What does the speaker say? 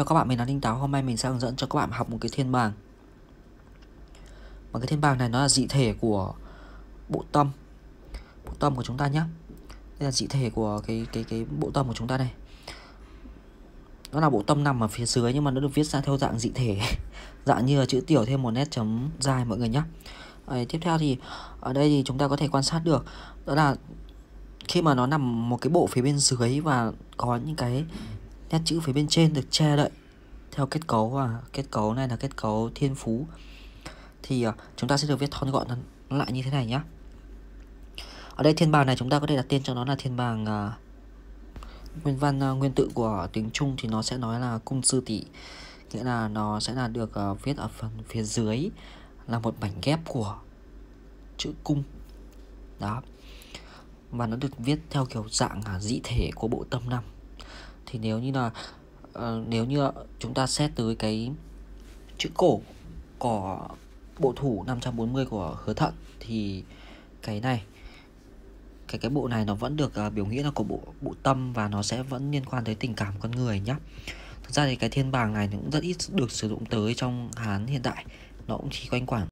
Cho các bạn mình là Linh Táo Hôm nay mình sẽ hướng dẫn cho các bạn học một cái thiên bảng Và cái thiên bảng này nó là dị thể của bộ tâm Bộ tâm của chúng ta nhé Đây là dị thể của cái cái cái bộ tâm của chúng ta đây, Nó là bộ tâm nằm ở phía dưới Nhưng mà nó được viết ra theo dạng dị thể Dạng như là chữ tiểu thêm một nét chấm dài mọi người nhé Đấy, ờ, tiếp theo thì ở đây thì chúng ta có thể quan sát được đó là khi mà nó nằm một cái bộ phía bên dưới và có những cái nét chữ phía bên trên được che đậy theo kết cấu và kết cấu này là kết cấu thiên phú thì uh, chúng ta sẽ được viết thon gọn nó lại như thế này nhé ở đây thiên bảng này chúng ta có thể đặt tên cho nó là thiên bảng uh, à, nguyên văn uh, nguyên tự của tiếng Trung thì nó sẽ nói là cung sư tỷ nghĩa là nó sẽ là được uh, viết ở phần phía dưới là một mảnh ghép của chữ cung đó và nó được viết theo kiểu dạng uh, dĩ thể của bộ tâm năm thì nếu như là uh, nếu như chúng ta xét tới cái chữ cổ của bộ thủ 540 của Hứa Thận thì cái này cái cái bộ này nó vẫn được uh, biểu nghĩa là của bộ bộ tâm và nó sẽ vẫn liên quan tới tình cảm con người nhá. Thực ra thì cái thiên bảng này cũng rất ít được sử dụng tới trong Hán hiện đại. Nó cũng chỉ quanh quẩn